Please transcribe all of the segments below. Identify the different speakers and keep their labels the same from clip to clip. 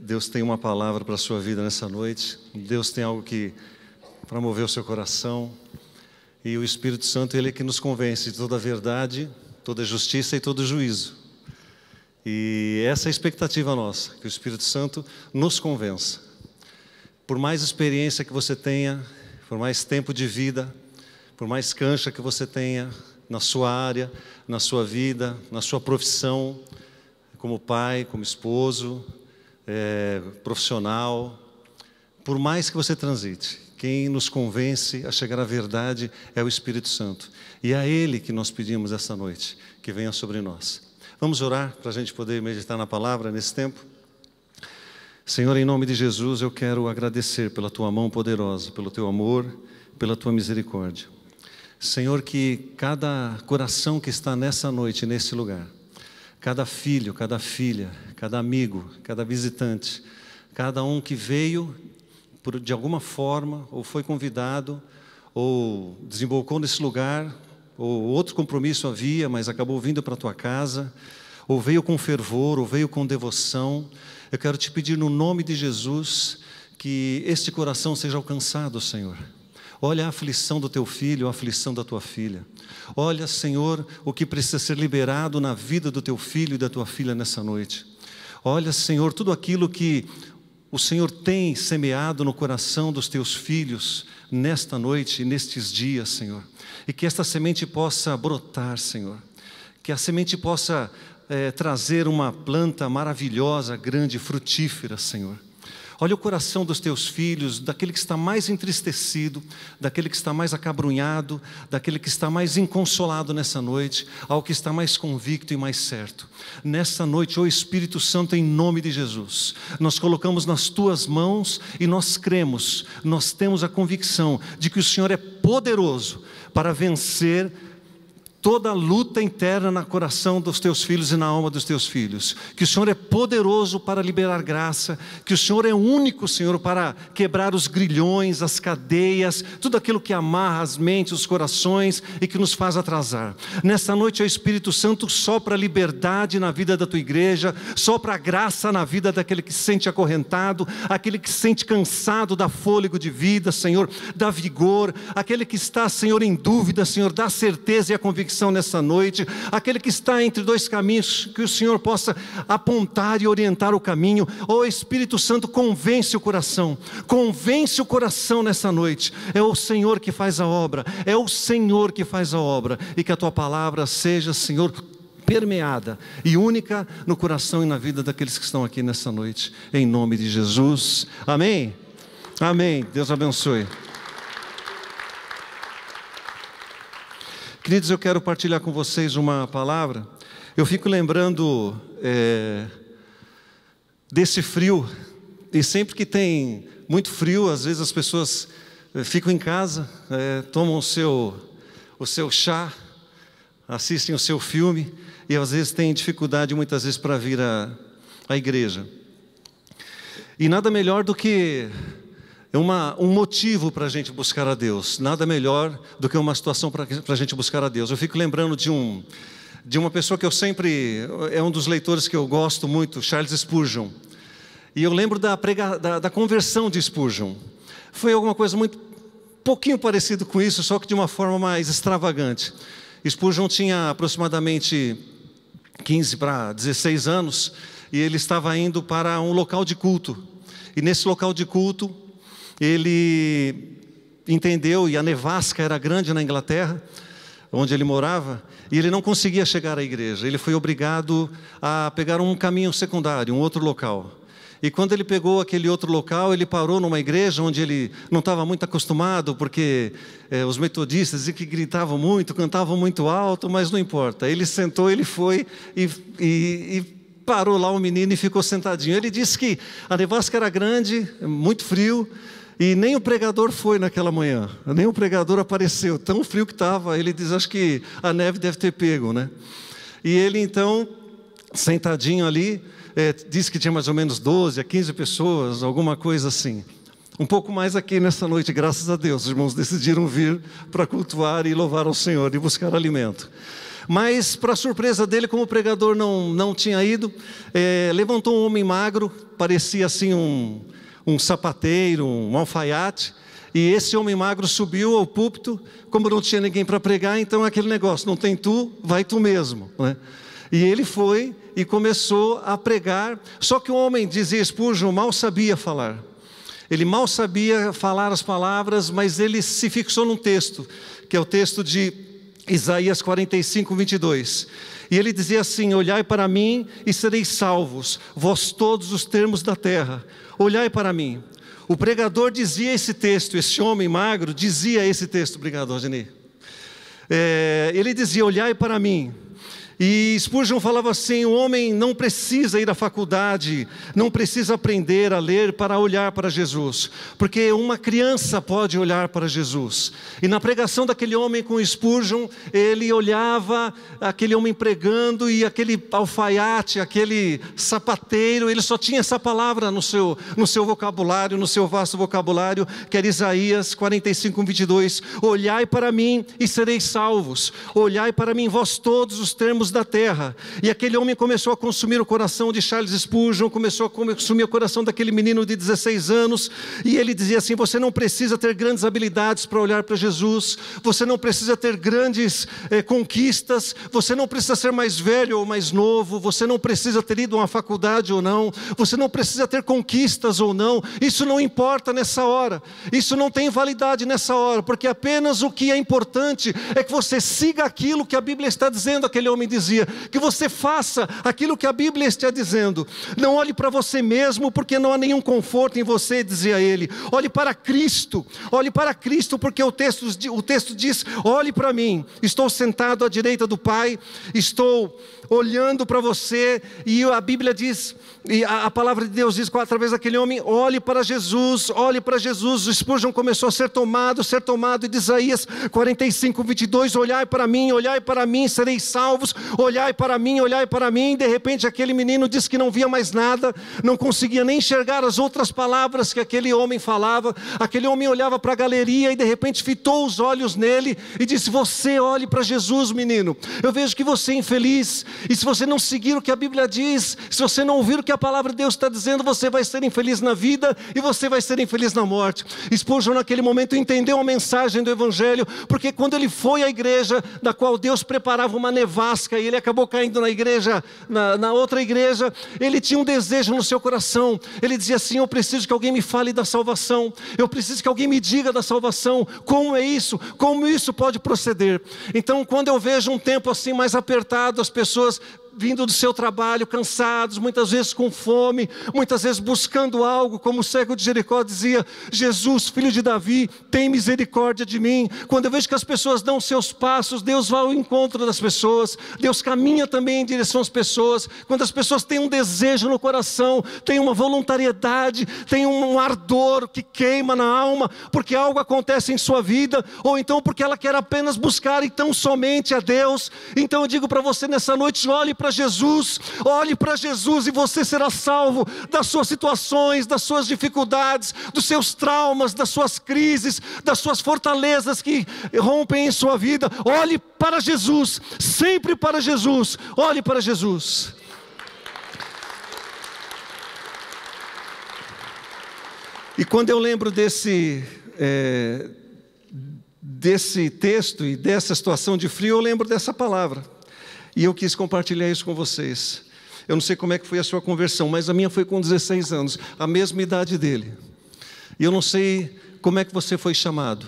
Speaker 1: Deus tem uma palavra para a sua vida nessa noite. Deus tem algo que para mover o seu coração. E o Espírito Santo, ele é que nos convence de toda a verdade, toda a justiça e todo o juízo. E essa é a expectativa nossa, que o Espírito Santo nos convença. Por mais experiência que você tenha, por mais tempo de vida, por mais cancha que você tenha na sua área, na sua vida, na sua profissão, como pai, como esposo, é, profissional, por mais que você transite, quem nos convence a chegar à verdade é o Espírito Santo. E é a Ele que nós pedimos essa noite, que venha sobre nós. Vamos orar para a gente poder meditar na palavra nesse tempo? Senhor, em nome de Jesus, eu quero agradecer pela tua mão poderosa, pelo teu amor, pela tua misericórdia. Senhor, que cada coração que está nessa noite, nesse lugar, cada filho, cada filha, cada amigo, cada visitante, cada um que veio por, de alguma forma, ou foi convidado, ou desembocou nesse lugar, ou outro compromisso havia, mas acabou vindo para a tua casa, ou veio com fervor, ou veio com devoção. Eu quero te pedir, no nome de Jesus, que este coração seja alcançado, Senhor Olha a aflição do teu filho, a aflição da tua filha. Olha, Senhor, o que precisa ser liberado na vida do teu filho e da tua filha nessa noite. Olha, Senhor, tudo aquilo que o Senhor tem semeado no coração dos teus filhos nesta noite e nestes dias, Senhor. E que esta semente possa brotar, Senhor. Que a semente possa é, trazer uma planta maravilhosa, grande, frutífera, Senhor. Olha o coração dos teus filhos, daquele que está mais entristecido, daquele que está mais acabrunhado, daquele que está mais inconsolado nessa noite, ao que está mais convicto e mais certo. Nessa noite, ó oh Espírito Santo, em nome de Jesus, nós colocamos nas tuas mãos e nós cremos, nós temos a convicção de que o Senhor é poderoso para vencer toda luta interna no coração dos teus filhos e na alma dos teus filhos. Que o Senhor é poderoso para liberar graça, que o Senhor é único, Senhor, para quebrar os grilhões, as cadeias, tudo aquilo que amarra as mentes, os corações e que nos faz atrasar. Nesta noite, o Espírito Santo sopra liberdade na vida da tua igreja, sopra graça na vida daquele que se sente acorrentado, aquele que se sente cansado, dá fôlego de vida, Senhor, dá vigor, aquele que está, Senhor, em dúvida, Senhor, dá certeza e a convicção reflexão nessa noite, aquele que está entre dois caminhos, que o Senhor possa apontar e orientar o caminho. Ó oh, Espírito Santo, convence o coração, convence o coração nessa noite. É o Senhor que faz a obra, é o Senhor que faz a obra, e que a tua palavra seja, Senhor, permeada e única no coração e na vida daqueles que estão aqui nessa noite, em nome de Jesus. Amém. Amém. Deus abençoe. Queridos, eu quero partilhar com vocês uma palavra. Eu fico lembrando é, desse frio, e sempre que tem muito frio, às vezes as pessoas eh, ficam em casa, é, tomam o seu, o seu chá, assistem o seu filme, e às vezes têm dificuldade, muitas vezes, para vir à, à igreja. E nada melhor do que é uma, um motivo para a gente buscar a Deus. Nada melhor do que uma situação para a gente buscar a Deus. Eu fico lembrando de um de uma pessoa que eu sempre é um dos leitores que eu gosto muito, Charles Spurgeon. E eu lembro da, prega, da, da conversão de Spurgeon. Foi alguma coisa muito pouquinho parecido com isso, só que de uma forma mais extravagante. Spurgeon tinha aproximadamente 15 para 16 anos e ele estava indo para um local de culto. E nesse local de culto, ele entendeu, e a nevasca era grande na Inglaterra, onde ele morava, e ele não conseguia chegar à igreja. Ele foi obrigado a pegar um caminho secundário, um outro local. E quando ele pegou aquele outro local, ele parou numa igreja onde ele não estava muito acostumado, porque é, os metodistas diziam que gritavam muito, cantavam muito alto, mas não importa. Ele sentou, ele foi e, e, e parou lá o menino e ficou sentadinho. Ele disse que a nevasca era grande, muito frio, e nem o pregador foi naquela manhã, nem o pregador apareceu, tão frio que estava. Ele diz: Acho que a neve deve ter pego, né? E ele então, sentadinho ali, é, disse que tinha mais ou menos 12 a 15 pessoas, alguma coisa assim. Um pouco mais aqui nessa noite, graças a Deus, os irmãos decidiram vir para cultuar e louvar ao Senhor e buscar alimento. Mas, para surpresa dele, como o pregador não, não tinha ido, é, levantou um homem magro, parecia assim um, um sapateiro, um alfaiate, e esse homem magro subiu ao púlpito, como não tinha ninguém para pregar, então aquele negócio, não tem tu, vai tu mesmo. Né? E ele foi e começou a pregar, só que o homem, dizia Spurgeon, mal sabia falar. Ele mal sabia falar as palavras, mas ele se fixou num texto, que é o texto de Isaías 45, 22. E ele dizia assim: Olhai para mim e sereis salvos, vós todos os termos da terra. Olhai para mim. O pregador dizia esse texto, esse homem magro dizia esse texto, obrigado, Rogeni. É, ele dizia: Olhai para mim e Spurgeon falava assim: o homem não precisa ir à faculdade, não precisa aprender a ler para olhar para Jesus, porque uma criança pode olhar para Jesus. E na pregação daquele homem com Spurgeon, ele olhava aquele homem pregando e aquele alfaiate, aquele sapateiro, ele só tinha essa palavra no seu, no seu vocabulário, no seu vasto vocabulário, que era Isaías 45, 22. Olhai para mim e sereis salvos, olhai para mim, vós todos os termos da terra. E aquele homem começou a consumir o coração de Charles Spurgeon, começou a consumir o coração daquele menino de 16 anos. E ele dizia assim: Você não precisa ter grandes habilidades para olhar para Jesus, você não precisa ter grandes eh, conquistas, você não precisa ser mais velho ou mais novo, você não precisa ter ido a uma faculdade ou não, você não precisa ter conquistas ou não, isso não importa nessa hora, isso não tem validade nessa hora, porque apenas o que é importante é que você siga aquilo que a Bíblia está dizendo, aquele homem de dizia, que você faça aquilo que a Bíblia está dizendo. Não olhe para você mesmo, porque não há nenhum conforto em você, dizia ele. Olhe para Cristo, olhe para Cristo, porque o texto, o texto diz: olhe para mim, estou sentado à direita do Pai, estou olhando para você, e a Bíblia diz e a, a, palavra de Deus diz através daquele homem: olhe para Jesus, olhe para Jesus. O Spurgeon começou a ser tomado, ser tomado, e de Isaías 45, 22, olhai para mim, olhai para mim, sereis salvos, olhai para mim, olhai para mim. De repente, aquele menino disse que não via mais nada, não conseguia nem enxergar as outras palavras que aquele homem falava. Aquele homem olhava para a galeria e de repente fitou os olhos nele e disse: Você olhe para Jesus, menino. Eu vejo que você é infeliz, e se você não seguir o que a Bíblia diz, se você não ouvir o que a palavra de Deus está dizendo, você vai ser infeliz na vida e você vai ser infeliz na morte. Spurgeon naquele momento entendeu a mensagem do Evangelho, porque quando ele foi à igreja, da qual Deus preparava uma nevasca, e ele acabou caindo na igreja, na, na outra igreja, ele tinha um desejo no seu coração, ele dizia assim, eu preciso que alguém me fale da salvação, eu preciso que alguém me diga da salvação, como é isso, como isso pode proceder. Então quando eu vejo um tempo assim mais apertado, as pessoas vindo do seu trabalho cansados, muitas vezes com fome, muitas vezes buscando algo, como o cego de Jericó dizia: Jesus, filho de Davi, tem misericórdia de mim. Quando eu vejo que as pessoas dão seus passos, Deus vai ao encontro das pessoas, Deus caminha também em direção às pessoas. Quando as pessoas têm um desejo no coração, têm uma voluntariedade, têm um ardor que queima na alma, porque algo acontece em sua vida, ou então porque ela quer apenas buscar e tão somente a Deus. Então eu digo para você nessa noite: olhe para para Jesus, olhe para Jesus e você será salvo das suas situações, das suas dificuldades, dos seus traumas, das suas crises, das suas fortalezas que rompem em sua vida. Olhe para Jesus, sempre para Jesus, olhe para Jesus. E quando eu lembro desse, é, desse texto e dessa situação de frio, eu lembro dessa palavra. E eu quis compartilhar isso com vocês. Eu não sei como é que foi a sua conversão, mas a minha foi com 16 anos, a mesma idade dele. E eu não sei como é que você foi chamado.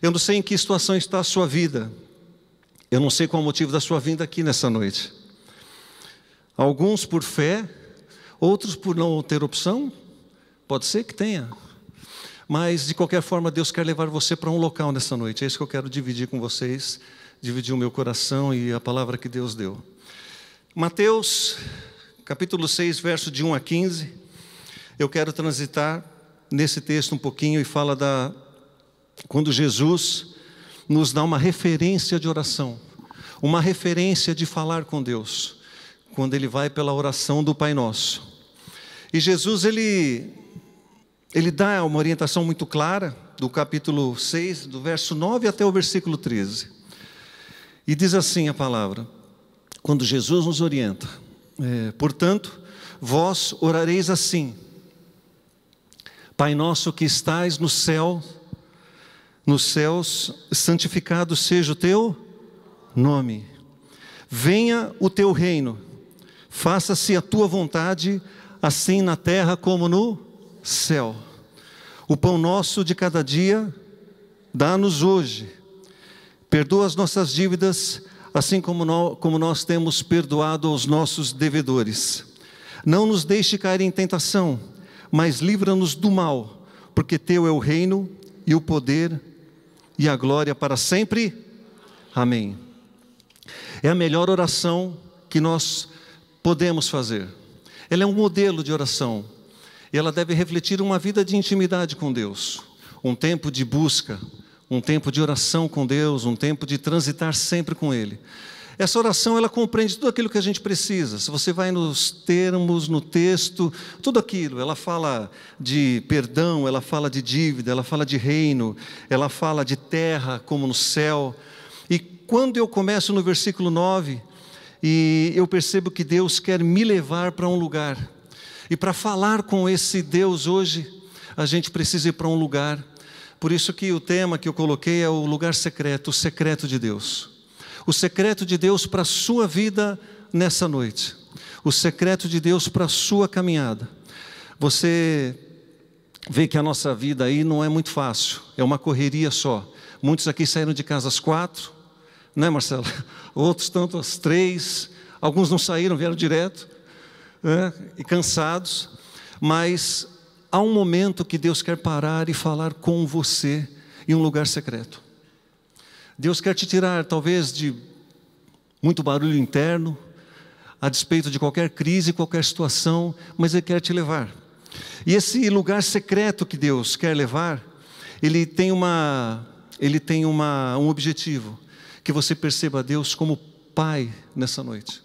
Speaker 1: Eu não sei em que situação está a sua vida. Eu não sei qual é o motivo da sua vinda aqui nessa noite. Alguns por fé, outros por não ter opção. Pode ser que tenha. Mas, de qualquer forma, Deus quer levar você para um local nessa noite. É isso que eu quero dividir com vocês o meu coração e a palavra que Deus deu. Mateus, capítulo 6, verso de 1 a 15. Eu quero transitar nesse texto um pouquinho e fala da quando Jesus nos dá uma referência de oração, uma referência de falar com Deus, quando ele vai pela oração do Pai Nosso. E Jesus ele ele dá uma orientação muito clara do capítulo 6, do verso 9 até o versículo 13. E diz assim a palavra, quando Jesus nos orienta: é, Portanto, vós orareis assim, Pai nosso que estais no céu, nos céus, santificado seja o teu nome. Venha o teu reino, faça-se a tua vontade, assim na terra como no céu. O pão nosso de cada dia, dá-nos hoje Perdoa as nossas dívidas, assim como nós, como nós temos perdoado aos nossos devedores. Não nos deixe cair em tentação, mas livra-nos do mal, porque Teu é o reino e o poder e a glória para sempre. Amém. É a melhor oração que nós podemos fazer. Ela é um modelo de oração e ela deve refletir uma vida de intimidade com Deus, um tempo de busca, um tempo de oração com Deus, um tempo de transitar sempre com Ele. Essa oração ela compreende tudo aquilo que a gente precisa. Se você vai nos termos, no texto, tudo aquilo, ela fala de perdão, ela fala de dívida, ela fala de reino, ela fala de terra como no céu. E quando eu começo no versículo 9, e eu percebo que Deus quer me levar para um lugar. E para falar com esse Deus hoje, a gente precisa ir para um lugar por isso que o tema que eu coloquei é o lugar secreto, o secreto de Deus. O secreto de Deus para a sua vida nessa noite. O secreto de Deus para a sua caminhada. Você vê que a nossa vida aí não é muito fácil, é uma correria só. Muitos aqui saíram de casa às quatro, né, Marcelo? Outros tanto às três, alguns não saíram, vieram direto, né? e cansados. Mas há um momento que Deus quer parar e falar com você em um lugar secreto. Deus quer te tirar, talvez, de muito barulho interno, a despeito de qualquer crise, qualquer situação, mas Ele quer te levar. E esse lugar secreto que Deus quer levar, ele tem uma, ele tem uma, um objetivo, que você perceba Deus como Pai nessa noite.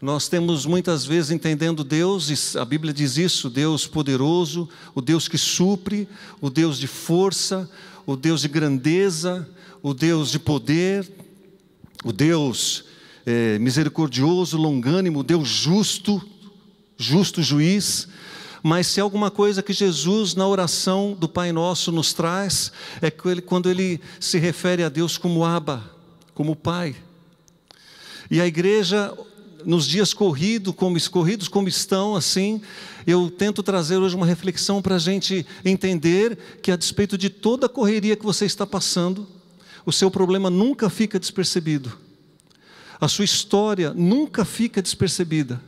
Speaker 1: Nós temos muitas vezes entendendo Deus, e a Bíblia diz isso: Deus poderoso, o Deus que supre, o Deus de força, o Deus de grandeza, o Deus de poder, o Deus é, misericordioso, longânimo, o Deus justo, justo juiz. Mas se alguma coisa que Jesus na oração do Pai Nosso nos traz, é quando ele se refere a Deus como Abba, como Pai. E a igreja nos dias corrido, como escorridos como estão, assim, eu tento trazer hoje uma reflexão para a gente entender que a despeito de toda a correria que você está passando, o seu problema nunca fica despercebido. A sua história nunca fica despercebida.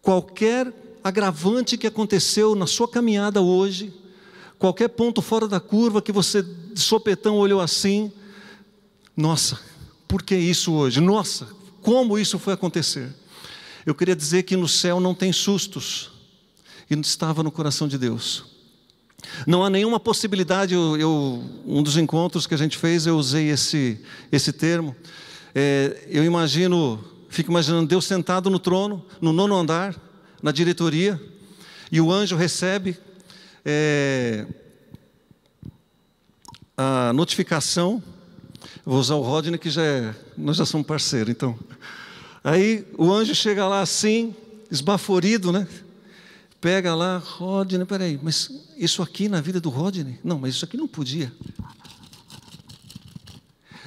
Speaker 1: Qualquer agravante que aconteceu na sua caminhada hoje, qualquer ponto fora da curva que você de sopetão olhou assim, nossa, por que isso hoje? Nossa, como isso foi acontecer. Eu queria dizer que no céu não tem sustos, e estava no coração de Deus. Não há nenhuma possibilidade, eu, eu, um dos encontros que a gente fez, eu usei esse, esse termo. É, eu imagino, fico imaginando Deus sentado no trono, no nono andar, na diretoria, e o anjo recebe é, a notificação Vou usar o Rodney, que já é, nós já somos parceiros, então. Aí o anjo chega lá assim, esbaforido, né? Pega lá, Rodney, peraí, mas isso aqui na vida do Rodney? Não, mas isso aqui não podia.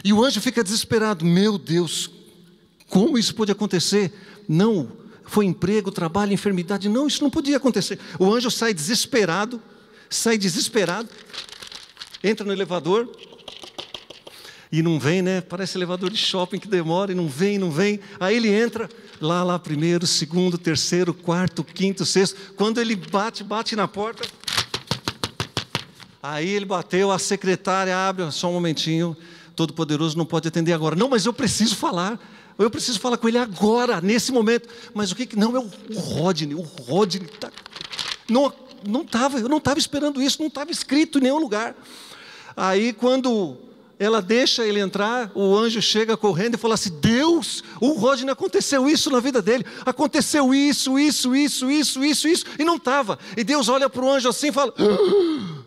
Speaker 1: E o anjo fica desesperado: Meu Deus, como isso pode acontecer? Não, foi emprego, trabalho, enfermidade. Não, isso não podia acontecer. O anjo sai desesperado, sai desesperado, entra no elevador, e não vem, né? Parece elevador de shopping que demora e não vem, não vem. Aí ele entra lá, lá, primeiro, segundo, terceiro, quarto, quinto, sexto. Quando ele bate, bate na porta. Aí ele bateu, a secretária abre, só um momentinho, Todo-Poderoso não pode atender agora. Não, mas eu preciso falar. Eu preciso falar com ele agora, nesse momento. Mas o que que. Não, é o Rodney. O Rodney tá... não estava, eu não estava esperando isso, não estava escrito em nenhum lugar. Aí quando ela deixa ele entrar, o anjo chega correndo e fala assim: Deus, o Rodney aconteceu isso na vida dele, aconteceu isso, isso, isso, isso, isso, isso, e não estava. E Deus olha para o anjo assim e fala: ah,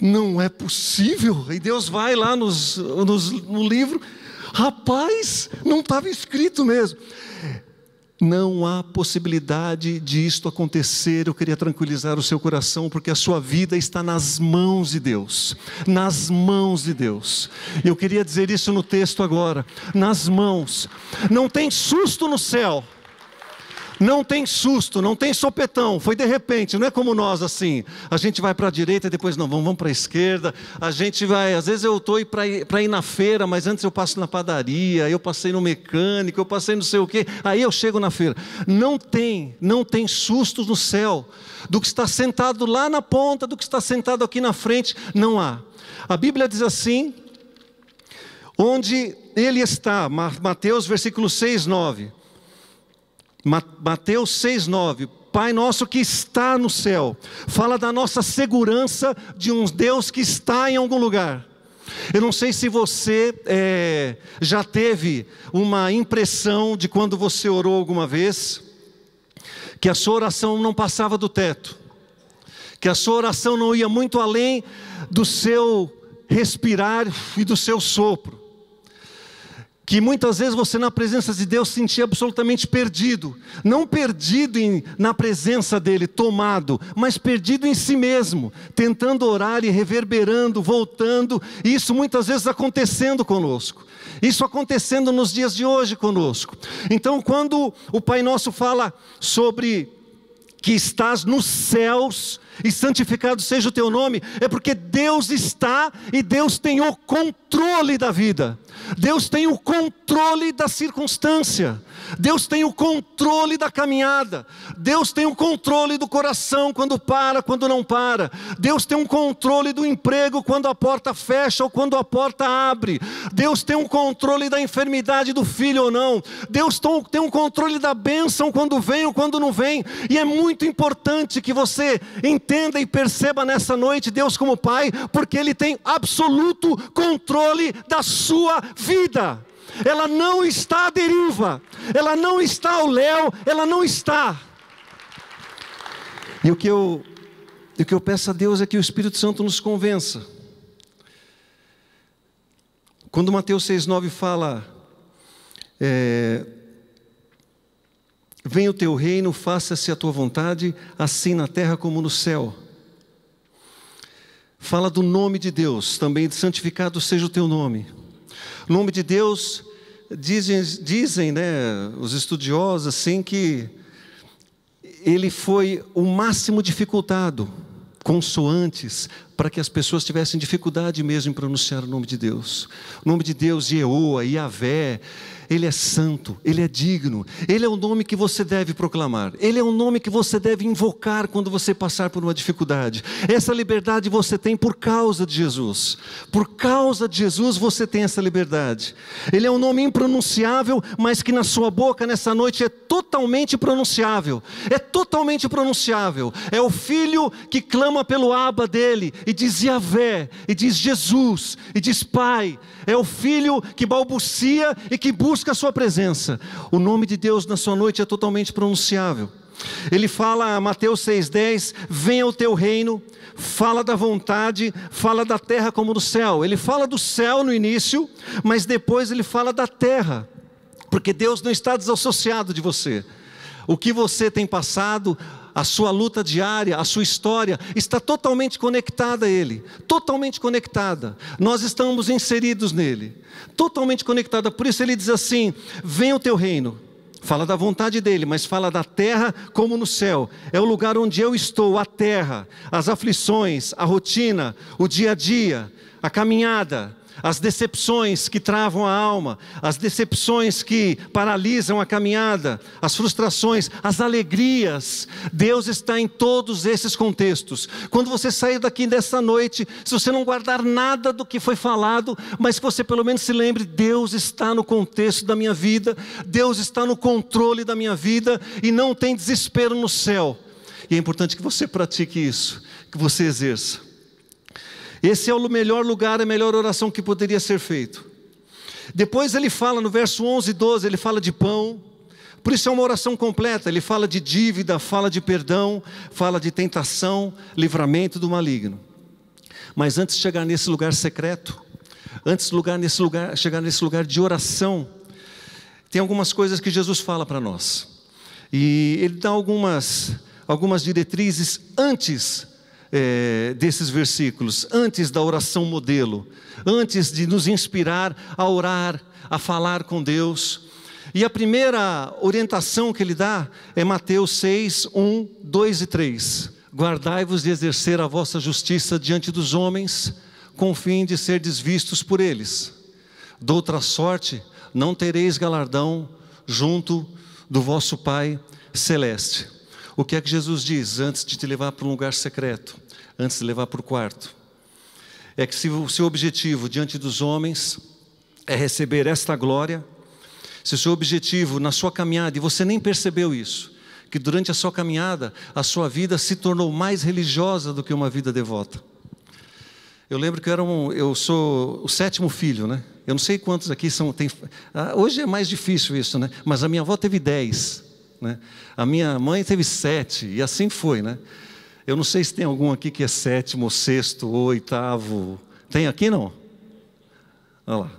Speaker 1: Não é possível. E Deus vai lá nos, nos no livro, rapaz, não estava escrito mesmo. Não há possibilidade de isto acontecer. Eu queria tranquilizar o seu coração, porque a sua vida está nas mãos de Deus. Nas mãos de Deus. Eu queria dizer isso no texto agora. Nas mãos. Não tem susto no céu. Não tem susto, não tem sopetão, foi de repente, não é como nós assim. A gente vai para a direita e depois não, vamos, vamos para a esquerda. A gente vai, às vezes eu estou para ir, ir na feira, mas antes eu passo na padaria, eu passei no mecânico, eu passei não sei o quê, aí eu chego na feira. Não tem, não tem susto no céu. Do que está sentado lá na ponta, do que está sentado aqui na frente, não há. A Bíblia diz assim, onde ele está, Mateus versículo 6, 9 Mateus 6,9. Pai nosso que está no céu, fala da nossa segurança de um Deus que está em algum lugar. Eu não sei se você é, já teve uma impressão de quando você orou alguma vez, que a sua oração não passava do teto, que a sua oração não ia muito além do seu respirar e do seu sopro que muitas vezes você na presença de Deus sentia absolutamente perdido, não perdido em, na presença dele, tomado, mas perdido em si mesmo, tentando orar e reverberando, voltando, e isso muitas vezes acontecendo conosco. Isso acontecendo nos dias de hoje conosco. Então, quando o Pai Nosso fala sobre que estás nos céus, e santificado seja o teu nome, é porque Deus está e Deus tem o controle da vida, Deus tem o controle da circunstância, Deus tem o controle da caminhada, Deus tem o controle do coração quando para, quando não para, Deus tem o controle do emprego quando a porta fecha ou quando a porta abre, Deus tem o controle da enfermidade do filho ou não, Deus tem o um controle da bênção quando vem ou quando não vem, e é muito importante que você entenda entenda e perceba nessa noite Deus como Pai, porque Ele tem absoluto controle da sua vida. Ela não está à deriva, ela não está ao léu, ela não está. E o que eu, o que eu peço a Deus é que o Espírito Santo nos convença. Quando Mateus 6,9 fala, é, Venha o teu reino, faça-se a tua vontade, assim na terra como no céu. Fala do nome de Deus, também santificado seja o teu nome. O nome de Deus, dizem, dizem né, os estudiosos, assim, que ele foi o máximo dificultado, consoantes, para que as pessoas tivessem dificuldade mesmo em pronunciar o nome de Deus. O nome de Deus, Yehoa, Yahvé, ele é santo, ele é digno, ele é o nome que você deve proclamar, ele é o nome que você deve invocar quando você passar por uma dificuldade. Essa liberdade você tem por causa de Jesus, por causa de Jesus você tem essa liberdade. Ele é um nome impronunciável, mas que na sua boca nessa noite é totalmente pronunciável, é totalmente pronunciável. É o filho que clama pelo aba dele e diz Yahvé, e diz Jesus, e diz Pai, é o filho que balbucia e que busca busca a sua presença, o nome de Deus na sua noite é totalmente pronunciável. Ele fala, Mateus 6,10: Venha o teu reino, fala da vontade, fala da terra como do céu. Ele fala do céu no início, mas depois ele fala da terra, porque Deus não está desassociado de você. O que você tem passado, a sua luta diária, a sua história está totalmente conectada a Ele, totalmente conectada. Nós estamos inseridos nele, totalmente conectada. Por isso ele diz assim: vem o teu reino. Fala da vontade dele, mas fala da terra como no céu. É o lugar onde eu estou, a terra, as aflições, a rotina, o dia a dia, a caminhada, as decepções que travam a alma, as decepções que paralisam a caminhada, as frustrações, as alegrias. Deus está em todos esses contextos. Quando você sair daqui dessa noite, se você não guardar nada do que foi falado, mas que você pelo menos se lembre, Deus está no contexto da minha vida, Deus está no controle da minha vida e não tem desespero no céu. E é importante que você pratique isso, que você exerça. Esse é o melhor lugar, a melhor oração que poderia ser feito. Depois ele fala no verso 11 e 12, ele fala de pão. Por isso é uma oração completa, ele fala de dívida, fala de perdão, fala de tentação, livramento do maligno. Mas antes de chegar nesse lugar secreto, antes de lugar nesse lugar, chegar nesse lugar de oração, tem algumas coisas que Jesus fala para nós. E ele dá algumas algumas diretrizes antes é, desses versículos, antes da oração modelo, antes de nos inspirar a orar, a falar com Deus. E a primeira orientação que ele dá é Mateus 6, 1, 2 e 3. Guardai-vos de exercer a vossa justiça diante dos homens, com o fim de serdes vistos por eles. outra sorte, não tereis galardão junto do vosso Pai celeste. O que é que Jesus diz antes de te levar para um lugar secreto? antes de levar para o quarto. É que se o seu objetivo diante dos homens é receber esta glória, se o seu objetivo na sua caminhada, e você nem percebeu isso, que durante a sua caminhada a sua vida se tornou mais religiosa do que uma vida devota. Eu lembro que eu, era um, eu sou o sétimo filho, né? Eu não sei quantos aqui são. Tem, ah, hoje é mais difícil isso, né? Mas a minha avó teve dez, né? A minha mãe teve sete, e assim foi, né? Eu não sei se tem algum aqui que é sétimo, sexto, oitavo. Tem aqui não? Olha lá.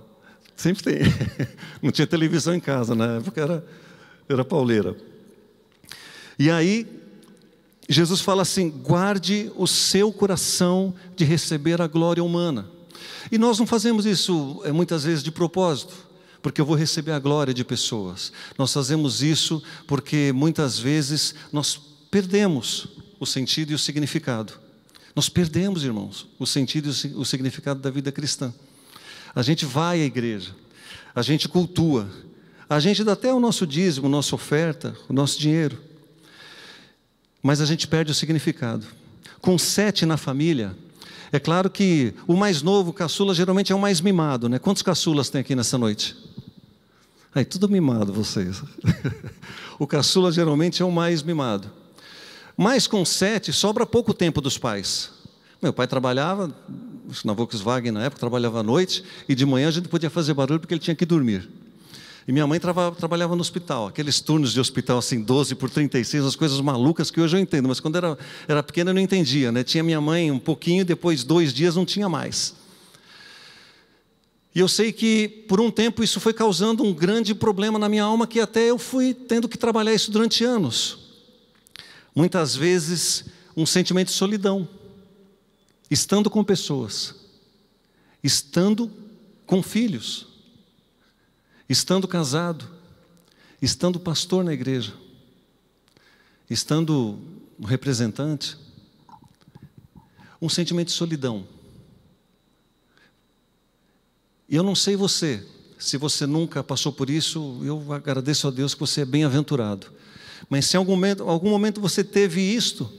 Speaker 1: Sempre tem. Não tinha televisão em casa na época, era, era pauleira. E aí, Jesus fala assim: guarde o seu coração de receber a glória humana. E nós não fazemos isso eh, muitas vezes de propósito, porque eu vou receber a glória de pessoas. Nós fazemos isso porque muitas vezes nós perdemos o sentido e o significado. Nós perdemos, irmãos, o sentido e o significado da vida cristã. A gente vai à igreja, a gente cultua, a gente dá até o nosso dízimo, nossa oferta, o nosso dinheiro, mas a gente perde o significado. Com sete na família, é claro que o mais novo, o caçula, geralmente é o mais mimado, né? Quantos caçulas tem aqui nessa noite? Aí, tudo mimado vocês. o caçula geralmente é o mais mimado. Mas com sete, sobra pouco tempo dos pais. Meu pai trabalhava, na Volkswagen na época, trabalhava à noite, e de manhã a gente podia fazer barulho porque ele tinha que dormir. E minha mãe trava, trabalhava no hospital, aqueles turnos de hospital assim, 12 por 36, as coisas malucas que hoje eu entendo, mas quando era, era pequena eu não entendia, né? Tinha minha mãe um pouquinho, depois dois dias não tinha mais. E eu sei que por um tempo isso foi causando um grande problema na minha alma, que até eu fui tendo que trabalhar isso durante anos. Muitas vezes, um sentimento de solidão, estando com pessoas, estando com filhos, estando casado, estando pastor na igreja, estando um representante, um sentimento de solidão. E eu não sei você, se você nunca passou por isso, eu agradeço a Deus que você é bem-aventurado. Mas se em algum momento, algum momento você teve isto,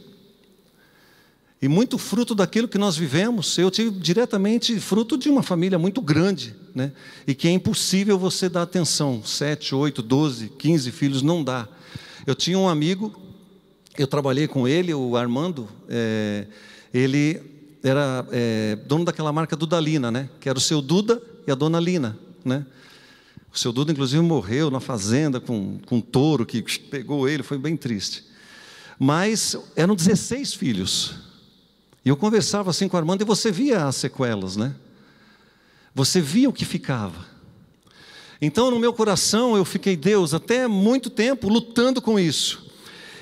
Speaker 1: e muito fruto daquilo que nós vivemos, eu tive diretamente fruto de uma família muito grande, né? e que é impossível você dar atenção. Sete, oito, doze, quinze filhos, não dá. Eu tinha um amigo, eu trabalhei com ele, o Armando, é, ele era é, dono daquela marca Dudalina, né? que era o seu Duda e a dona Lina. Né? O seu Duda, inclusive, morreu na fazenda com, com um touro que pegou ele, foi bem triste. Mas eram 16 filhos. E eu conversava assim com a Armanda e você via as sequelas, né? Você via o que ficava. Então, no meu coração, eu fiquei, Deus, até muito tempo lutando com isso.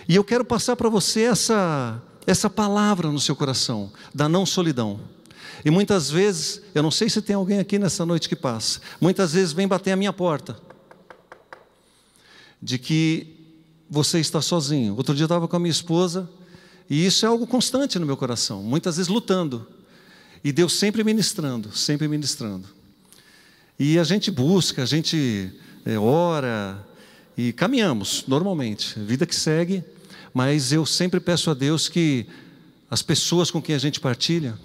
Speaker 1: E eu quero passar para você essa, essa palavra no seu coração, da não solidão. E muitas vezes, eu não sei se tem alguém aqui nessa noite que passa, muitas vezes vem bater a minha porta, de que você está sozinho. Outro dia eu estava com a minha esposa, e isso é algo constante no meu coração, muitas vezes lutando, e Deus sempre ministrando, sempre ministrando. E a gente busca, a gente é, ora, e caminhamos normalmente, vida que segue, mas eu sempre peço a Deus que as pessoas com quem a gente partilha,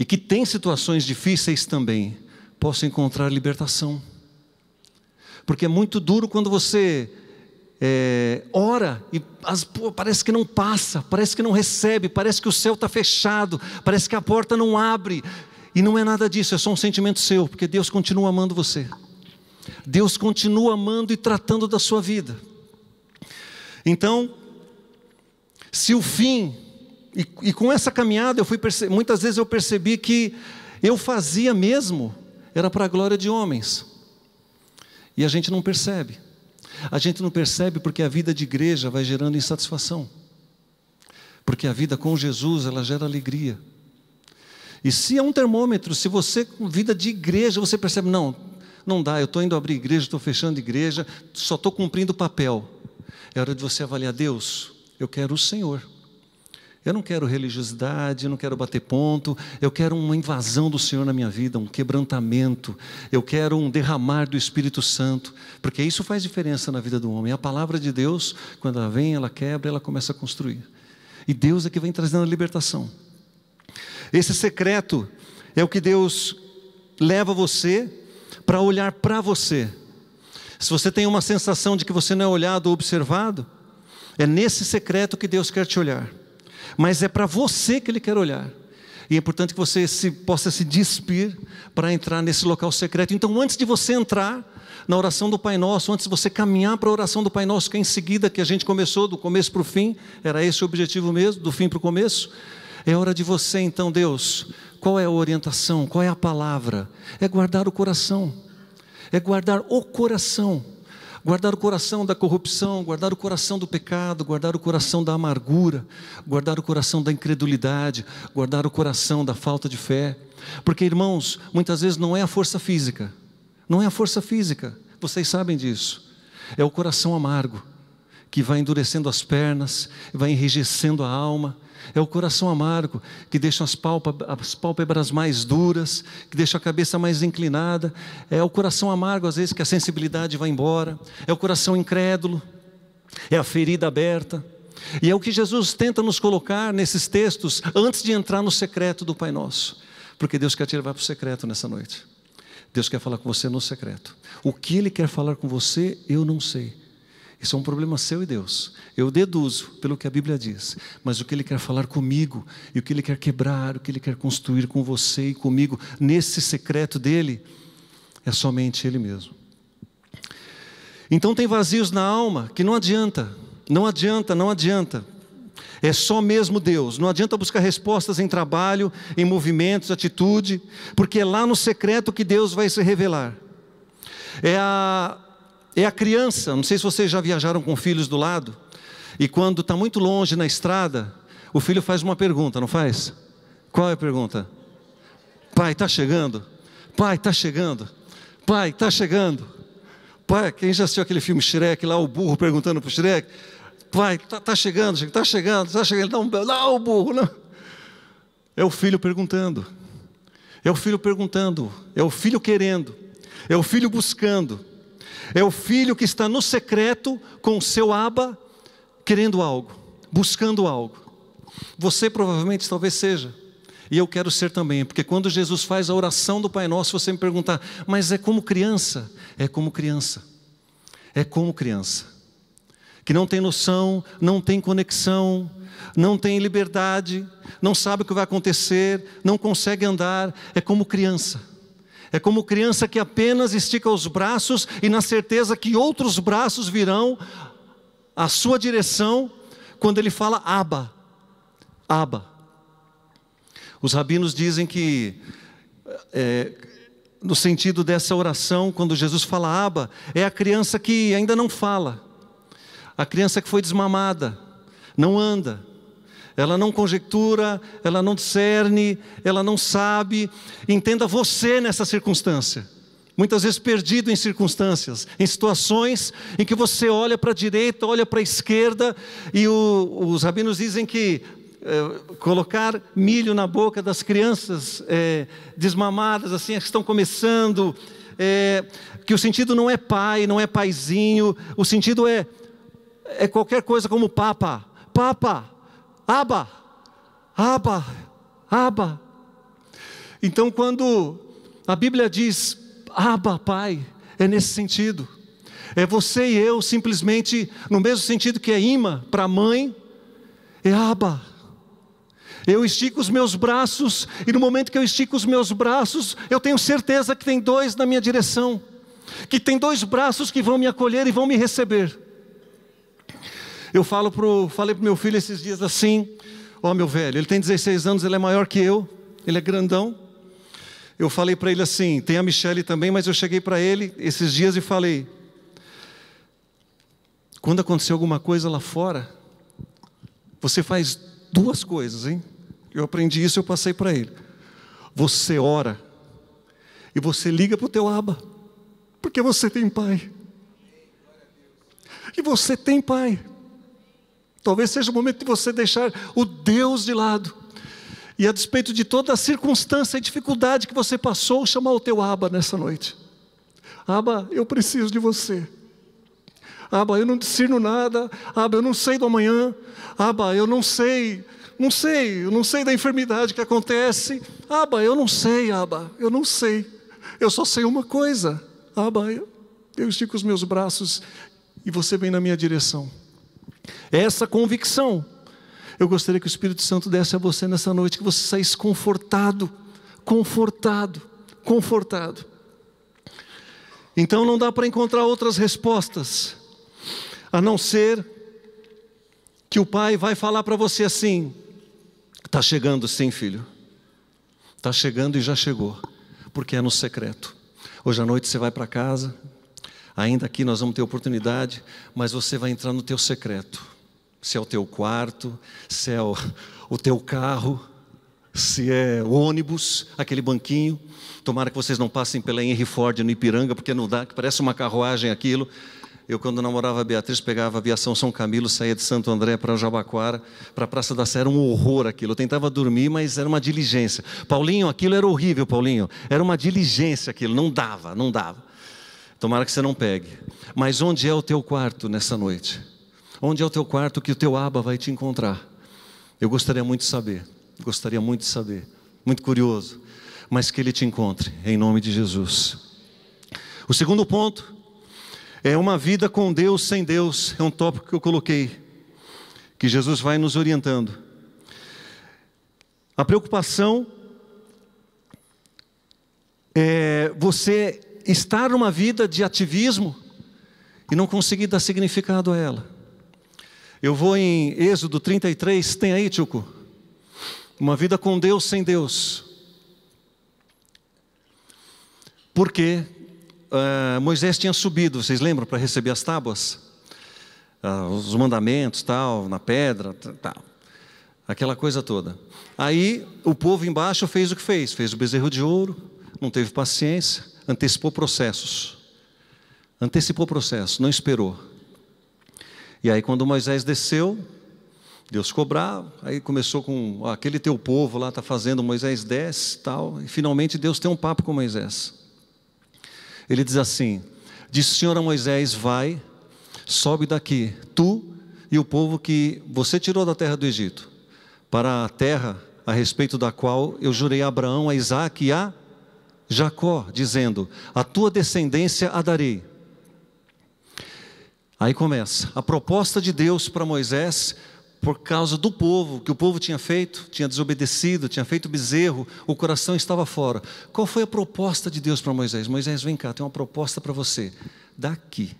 Speaker 1: e que tem situações difíceis também, possa encontrar libertação. Porque é muito duro quando você é, ora e as, pô, parece que não passa, parece que não recebe, parece que o céu está fechado, parece que a porta não abre. E não é nada disso, é só um sentimento seu, porque Deus continua amando você. Deus continua amando e tratando da sua vida. Então, se o fim e, e com essa caminhada eu fui muitas vezes eu percebi que eu fazia mesmo era para a glória de homens. E a gente não percebe. A gente não percebe porque a vida de igreja vai gerando insatisfação. Porque a vida com Jesus, ela gera alegria. E se é um termômetro, se você com vida de igreja, você percebe, não, não dá, eu estou indo abrir igreja, estou fechando igreja, só estou cumprindo o papel. É hora de você avaliar, Deus, eu quero o Senhor. Eu não quero religiosidade, não quero bater ponto, eu quero uma invasão do Senhor na minha vida, um quebrantamento, eu quero um derramar do Espírito Santo, porque isso faz diferença na vida do homem. A palavra de Deus, quando ela vem, ela quebra, ela começa a construir. E Deus é que vem trazendo a libertação. Esse secreto é o que Deus leva você para olhar para você. Se você tem uma sensação de que você não é olhado ou observado, é nesse secreto que Deus quer te olhar mas é para você que Ele quer olhar. E é importante que você se, possa se despir para entrar nesse local secreto. Então, antes de você entrar na oração do Pai Nosso, antes de você caminhar para a oração do Pai Nosso, que é em seguida que a gente começou, do começo para o fim, era esse o objetivo mesmo, do fim para o começo. É hora de você, então, Deus, qual é a orientação, qual é a palavra? É guardar o coração, é guardar o coração Guardar o coração da corrupção, guardar o coração do pecado, guardar o coração da amargura, guardar o coração da incredulidade, guardar o coração da falta de fé. Porque, irmãos, muitas vezes não é a força física, não é a força física, vocês sabem disso. É o coração amargo que vai endurecendo as pernas, vai enrijecendo a alma é o coração amargo que deixa as, as pálpebras mais duras, que deixa a cabeça mais inclinada. É o coração amargo, às vezes, que a sensibilidade vai embora. É o coração incrédulo. É a ferida aberta. E é o que Jesus tenta nos colocar nesses textos antes de entrar no secreto do Pai Nosso. Porque Deus quer te levar para o secreto nessa noite. Deus quer falar com você no secreto. O que Ele quer falar com você, eu não sei. Isso é um problema seu e Deus. Eu deduzo pelo que a Bíblia diz. Mas o que Ele quer falar comigo, e o que Ele quer quebrar, o que Ele quer construir com você e comigo, nesse secreto dele, é somente Ele mesmo. Então tem vazios na alma que não adianta, não adianta, não adianta. É só mesmo Deus. Não adianta buscar respostas em trabalho, em movimentos, atitude, porque é lá no secreto que Deus vai se revelar. É a é a criança. Não sei se vocês já viajaram com filhos do lado. E quando está muito longe na estrada, o filho faz uma pergunta, não faz? Qual é a pergunta? Pai, está chegando? Pai, está chegando? Pai, está chegando? Pai, quem já assistiu aquele filme Shrek lá, o burro perguntando para o Shrek? Pai, está tá chegando, está chegando, está chegando, dá um o burro, não. É o filho perguntando, é o filho perguntando, é o filho querendo, é o filho buscando, é o filho que está no secreto com o seu aba, querendo algo, buscando algo. Você provavelmente talvez seja. E eu quero ser também, porque quando Jesus faz a oração do Pai Nosso, você me perguntar, mas é como criança? É como criança. É como criança. Que não tem noção, não tem conexão, não tem liberdade, não sabe o que vai acontecer, não consegue andar, é como criança. É como criança que apenas estica os braços e na certeza que outros braços virão à sua direção quando ele fala aba. Aba. Os rabinos dizem que é, no sentido dessa oração, quando Jesus fala aba, é a criança que ainda não fala, a criança que foi desmamada, não anda, ela não conjectura, ela não discerne, ela não sabe. Entenda você nessa circunstância. Muitas vezes perdido em circunstâncias, em situações em que você olha para a direita, olha para a esquerda, e o, os rabinos dizem que é, colocar milho na boca das crianças é, desmamadas, assim, que estão começando, é, que o sentido não é pai, não é paizinho, o sentido é, é qualquer coisa como papa. Papa, Aba, Aba, Aba. Então, quando a Bíblia diz Aba, Pai, é nesse sentido. É você e eu simplesmente, no mesmo sentido que é imã para mãe, é Aba. Eu estico os meus braços, e no momento que eu estico os meus braços, eu tenho certeza que tem dois na minha direção, que tem dois braços que vão me acolher e vão me receber. Eu falo pro, falei para meu filho esses dias assim: Ó, oh, meu velho, ele tem 16 anos, ele é maior que eu, ele é grandão. Eu falei para ele assim: tem a Michelle também, mas eu cheguei para ele esses dias e falei: quando acontecer alguma coisa lá fora, você faz duas coisas, hein? Eu aprendi isso, eu passei para ele. Você ora e você liga para o teu aba, porque você tem pai. E você tem pai. Talvez seja o momento de você deixar o Deus de lado. E a despeito de toda a circunstância e dificuldade que você passou, chamar o teu Aba nessa noite. Aba, eu preciso de você. Aba, eu não discerno nada. Aba, eu não sei do amanhã. Aba, eu não sei, não sei, eu não sei da enfermidade que acontece. Aba, eu não sei, Aba, eu não sei. Eu só sei uma coisa. Aba, eu estico os meus braços e você vem na minha direção. Essa convicção. Eu gostaria que o Espírito Santo desse a você nessa noite, que você saísse confortado, confortado, confortado. Então não dá para encontrar outras respostas, a não ser que o pai vai falar para você assim: está chegando sim, filho, está chegando e já chegou, porque é no secreto. Hoje à noite você vai para casa, Ainda aqui nós vamos ter oportunidade, mas você vai entrar no teu secreto. Se é o teu quarto, se é o, o teu carro, se é o ônibus, aquele banquinho. Tomara que vocês não passem pela Henry Ford no Ipiranga, porque não dá, que parece uma carruagem aquilo. Eu, quando namorava a Beatriz, pegava a aviação São Camilo, saía de Santo André para Jabaquara, para a Praça da Sé, era um horror aquilo. Eu tentava dormir, mas era uma diligência. Paulinho, aquilo era horrível, Paulinho. Era uma diligência aquilo, não dava, não dava. Tomara que você não pegue. Mas onde é o teu quarto nessa noite? Onde é o teu quarto que o teu aba vai te encontrar? Eu gostaria muito de saber. Gostaria muito de saber. Muito curioso. Mas que ele te encontre, em nome de Jesus. O segundo ponto é uma vida com Deus, sem Deus. É um tópico que eu coloquei, que Jesus vai nos orientando. A preocupação é você estar numa vida de ativismo e não conseguir dar significado a ela. Eu vou em Êxodo 33, tem aí, Tchuco? Uma vida com Deus sem Deus. Porque uh, Moisés tinha subido, vocês lembram, para receber as tábuas? Uh, os mandamentos, tal, na pedra, tal. Aquela coisa toda. Aí o povo embaixo fez o que fez: fez o bezerro de ouro, não teve paciência antecipou processos. Antecipou processos, não esperou. E aí, quando Moisés desceu, Deus cobrava. aí começou com aquele teu povo lá está fazendo, Moisés desce tal, e finalmente Deus tem um papo com Moisés. Ele diz assim: Disse o Senhor a Moisés: Vai, sobe daqui, tu e o povo que você tirou da terra do Egito, para a terra a respeito da qual eu jurei a Abraão, a Isaac e a Jacó, dizendo: A tua descendência a darei. Aí começa a proposta de Deus para Moisés por causa do povo, que o povo tinha feito, tinha desobedecido, tinha feito bezerro, o coração estava fora. Qual foi a proposta de Deus para Moisés? Moisés, vem cá, tem uma proposta para você. Daqui.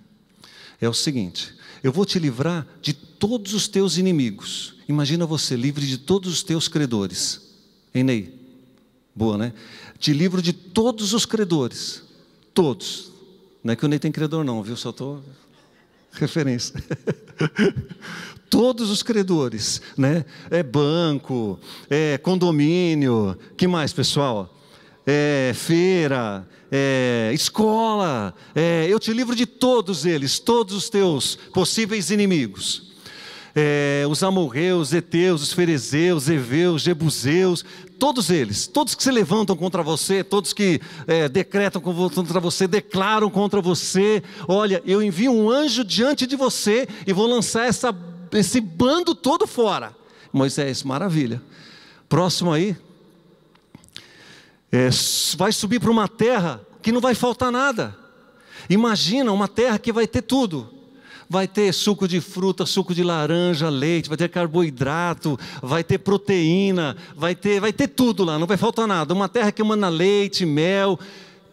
Speaker 1: É o seguinte: eu vou te livrar de todos os teus inimigos. Imagina você livre de todos os teus credores. Enei. Boa, né? te livro de todos os credores. Todos. Não é que eu nem tenho credor, não, viu? Só estou. Tô... Referência. todos os credores, né? É banco, é condomínio, que mais, pessoal? É feira, é escola. É... eu te livro de todos eles, todos os teus possíveis inimigos é, os amorreus, heteus, os ferezeus, eveus, jebuseus, todos eles, todos que se levantam contra você, todos que é, decretam contra você, declaram contra você, olha, eu envio um anjo diante de você e vou lançar essa, esse bando todo fora. Moisés, maravilha. Próximo aí, é, vai subir para uma terra que não vai faltar nada. Imagina uma terra que vai ter tudo vai ter suco de fruta, suco de laranja, leite, vai ter carboidrato, vai ter proteína, vai ter, vai ter tudo lá, não vai faltar nada. Uma terra que emana leite, mel,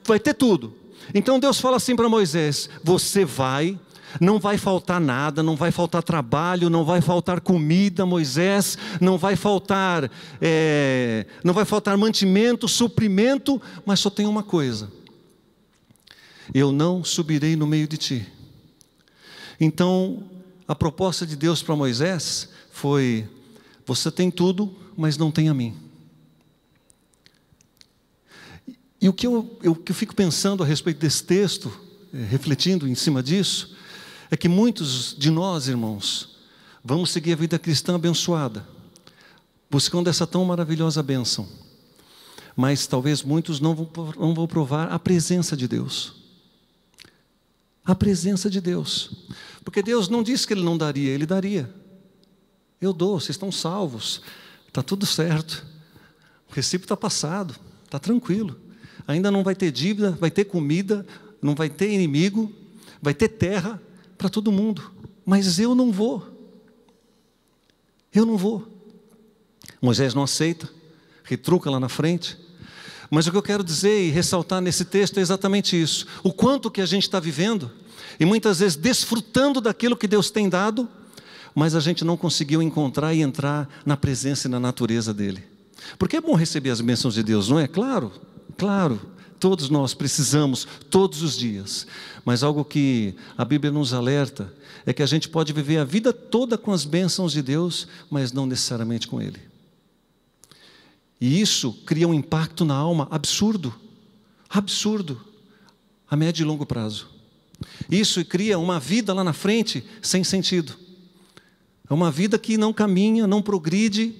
Speaker 1: vai ter tudo. Então Deus fala assim para Moisés: Você vai, não vai faltar nada, não vai faltar trabalho, não vai faltar comida, Moisés, não vai faltar, é, não vai faltar mantimento, suprimento, mas só tem uma coisa: eu não subirei no meio de ti. Então, a proposta de Deus para Moisés foi: você tem tudo, mas não tem a mim. E o que eu, eu, que eu fico pensando a respeito desse texto, eh, refletindo em cima disso, é que muitos de nós, irmãos, vamos seguir a vida cristã abençoada, buscando essa tão maravilhosa bênção. Mas talvez muitos não vão, não vão provar a presença de Deus. A presença de Deus. Porque Deus não disse que Ele não daria, Ele daria. Eu dou, vocês estão salvos, está tudo certo, o recibo está passado, está tranquilo. Ainda não vai ter dívida, vai ter comida, não vai ter inimigo, vai ter terra para todo mundo. Mas eu não vou. Eu não vou. Moisés não aceita, retruca lá na frente. Mas o que eu quero dizer e ressaltar nesse texto é exatamente isso: o quanto que a gente está vivendo e muitas vezes desfrutando daquilo que Deus tem dado, mas a gente não conseguiu encontrar e entrar na presença e na natureza dele. Porque é bom receber as bênçãos de Deus, não é? Claro, claro. Todos nós precisamos todos os dias, mas algo que a Bíblia nos alerta é que a gente pode viver a vida toda com as bênçãos de Deus, mas não necessariamente com Ele. E isso cria um impacto na alma absurdo, absurdo, a médio e longo prazo. Isso cria uma vida lá na frente sem sentido. É uma vida que não caminha, não progride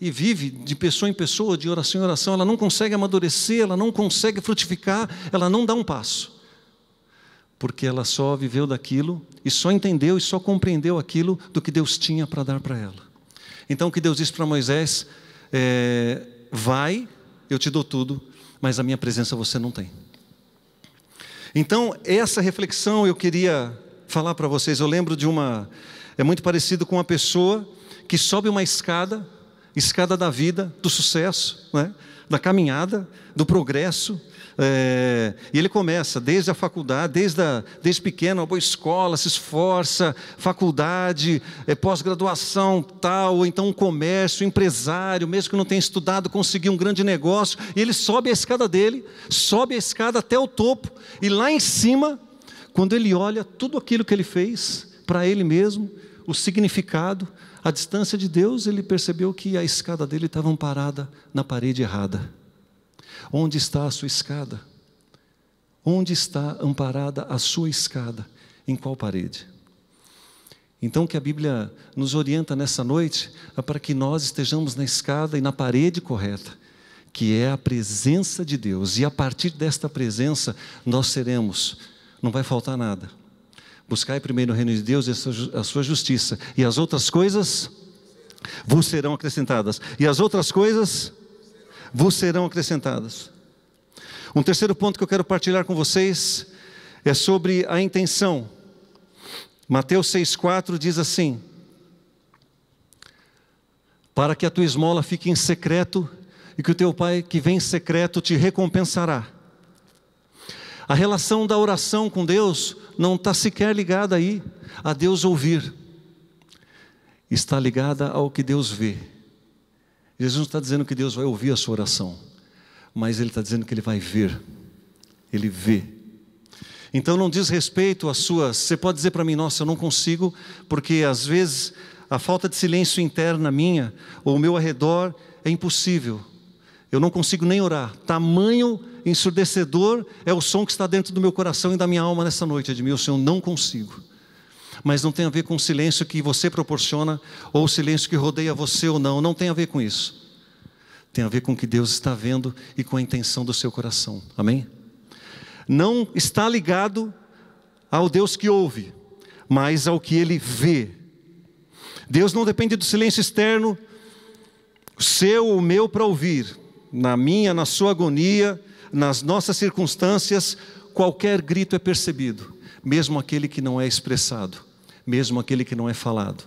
Speaker 1: e vive de pessoa em pessoa, de oração em oração. Ela não consegue amadurecer, ela não consegue frutificar, ela não dá um passo. Porque ela só viveu daquilo e só entendeu e só compreendeu aquilo do que Deus tinha para dar para ela. Então o que Deus disse para Moisés é: vai, eu te dou tudo, mas a minha presença você não tem. Então, essa reflexão eu queria falar para vocês. Eu lembro de uma. É muito parecido com uma pessoa que sobe uma escada, escada da vida, do sucesso, né? da caminhada, do progresso. É, e ele começa desde a faculdade, desde, a, desde pequeno, uma boa escola, se esforça, faculdade, é, pós-graduação, tal, então um comércio, empresário, mesmo que não tenha estudado, conseguiu um grande negócio. E ele sobe a escada dele, sobe a escada até o topo, e lá em cima, quando ele olha tudo aquilo que ele fez para ele mesmo, o significado, a distância de Deus, ele percebeu que a escada dele estava amparada na parede errada. Onde está a sua escada? Onde está amparada a sua escada? Em qual parede? Então, que a Bíblia nos orienta nessa noite é para que nós estejamos na escada e na parede correta, que é a presença de Deus, e a partir desta presença nós seremos, não vai faltar nada. Buscai primeiro o reino de Deus e a sua justiça, e as outras coisas vos serão acrescentadas. E as outras coisas vos serão acrescentadas. Um terceiro ponto que eu quero partilhar com vocês é sobre a intenção. Mateus 6,4 diz assim: Para que a tua esmola fique em secreto e que o teu pai que vem em secreto te recompensará. A relação da oração com Deus não está sequer ligada aí a Deus ouvir. Está ligada ao que Deus vê. Jesus não está dizendo que Deus vai ouvir a sua oração, mas Ele está dizendo que Ele vai ver. Ele vê. Então não diz respeito às suas. Você pode dizer para mim, nossa, eu não consigo, porque às vezes a falta de silêncio interna minha, ou o meu arredor, é impossível. Eu não consigo nem orar. Tamanho ensurdecedor é o som que está dentro do meu coração e da minha alma nessa noite, Edmilson. Eu não consigo. Mas não tem a ver com o silêncio que você proporciona, ou o silêncio que rodeia você ou não. Não tem a ver com isso. Tem a ver com o que Deus está vendo e com a intenção do seu coração. Amém? Não está ligado ao Deus que ouve, mas ao que ele vê. Deus não depende do silêncio externo, seu ou meu, para ouvir. Na minha, na sua agonia, nas nossas circunstâncias, qualquer grito é percebido, mesmo aquele que não é expressado, mesmo aquele que não é falado,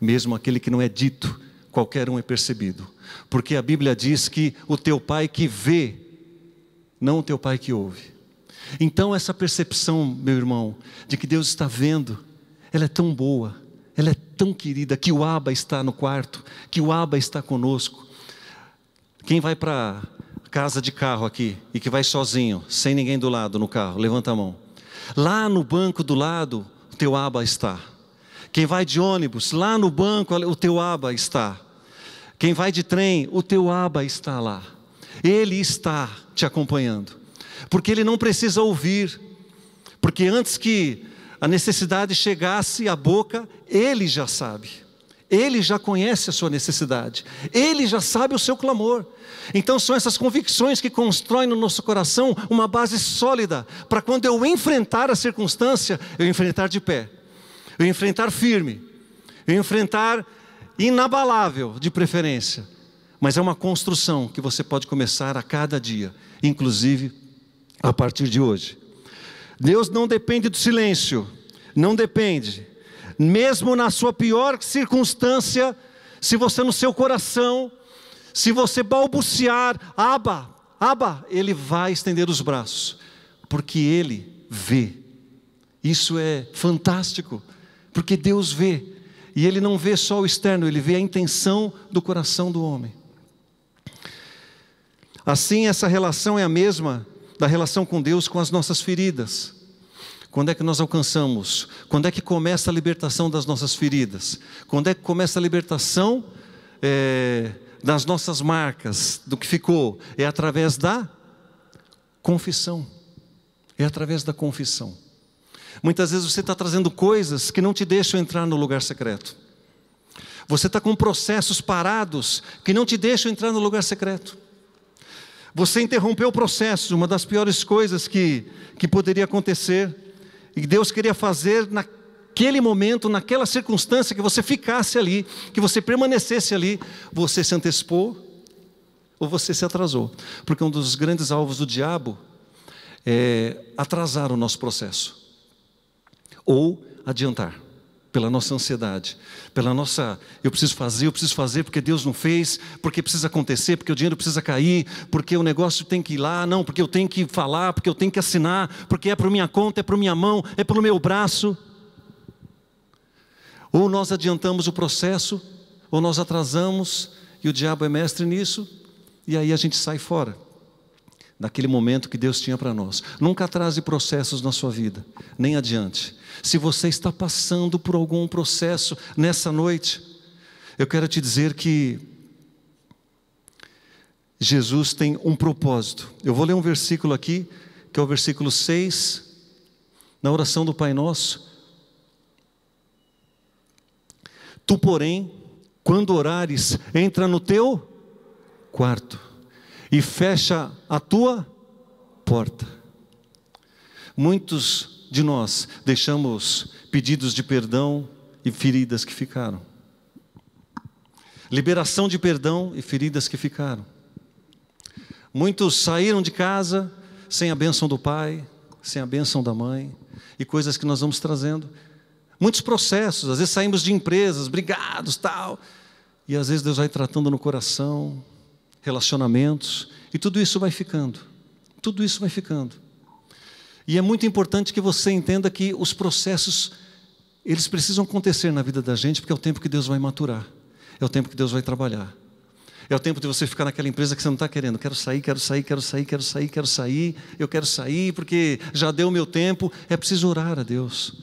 Speaker 1: mesmo aquele que não é dito, qualquer um é percebido. Porque a Bíblia diz que o teu pai que vê, não o teu pai que ouve. Então, essa percepção, meu irmão, de que Deus está vendo, ela é tão boa, ela é tão querida, que o Abba está no quarto, que o Abba está conosco. Quem vai para casa de carro aqui e que vai sozinho, sem ninguém do lado no carro, levanta a mão. Lá no banco do lado, o teu aba está. Quem vai de ônibus, lá no banco, o teu aba está. Quem vai de trem, o teu aba está lá. Ele está te acompanhando. Porque ele não precisa ouvir. Porque antes que a necessidade chegasse à boca, ele já sabe. Ele já conhece a sua necessidade, ele já sabe o seu clamor. Então são essas convicções que constroem no nosso coração uma base sólida para quando eu enfrentar a circunstância, eu enfrentar de pé, eu enfrentar firme, eu enfrentar inabalável, de preferência. Mas é uma construção que você pode começar a cada dia, inclusive a partir de hoje. Deus não depende do silêncio, não depende mesmo na sua pior circunstância, se você no seu coração, se você balbuciar, aba, aba, ele vai estender os braços, porque ele vê. Isso é fantástico, porque Deus vê, e ele não vê só o externo, ele vê a intenção do coração do homem. Assim, essa relação é a mesma da relação com Deus com as nossas feridas. Quando é que nós alcançamos? Quando é que começa a libertação das nossas feridas? Quando é que começa a libertação é, das nossas marcas, do que ficou? É através da confissão. É através da confissão. Muitas vezes você está trazendo coisas que não te deixam entrar no lugar secreto. Você está com processos parados que não te deixam entrar no lugar secreto. Você interrompeu o processo, uma das piores coisas que, que poderia acontecer e Deus queria fazer naquele momento, naquela circunstância, que você ficasse ali, que você permanecesse ali, você se antecipou ou você se atrasou. Porque um dos grandes alvos do diabo é atrasar o nosso processo ou adiantar pela nossa ansiedade, pela nossa eu preciso fazer, eu preciso fazer porque Deus não fez, porque precisa acontecer, porque o dinheiro precisa cair, porque o negócio tem que ir lá, não, porque eu tenho que falar, porque eu tenho que assinar, porque é para minha conta, é para minha mão, é pelo meu braço. Ou nós adiantamos o processo, ou nós atrasamos, e o diabo é mestre nisso, e aí a gente sai fora daquele momento que Deus tinha para nós. Nunca atrase processos na sua vida, nem adiante. Se você está passando por algum processo nessa noite, eu quero te dizer que Jesus tem um propósito. Eu vou ler um versículo aqui, que é o versículo 6, na oração do Pai Nosso. Tu, porém, quando orares, entra no teu quarto e fecha a tua porta. Muitos de nós deixamos pedidos de perdão e feridas que ficaram? Liberação de perdão e feridas que ficaram. Muitos saíram de casa sem a bênção do pai, sem a bênção da mãe, e coisas que nós vamos trazendo. Muitos processos, às vezes saímos de empresas, brigados, tal, e às vezes Deus vai tratando no coração, relacionamentos, e tudo isso vai ficando. Tudo isso vai ficando. E é muito importante que você entenda que os processos eles precisam acontecer na vida da gente, porque é o tempo que Deus vai maturar, é o tempo que Deus vai trabalhar. É o tempo de você ficar naquela empresa que você não está querendo. Quero sair, quero sair, quero sair, quero sair, quero sair. Eu quero sair porque já deu o meu tempo. É preciso orar a Deus.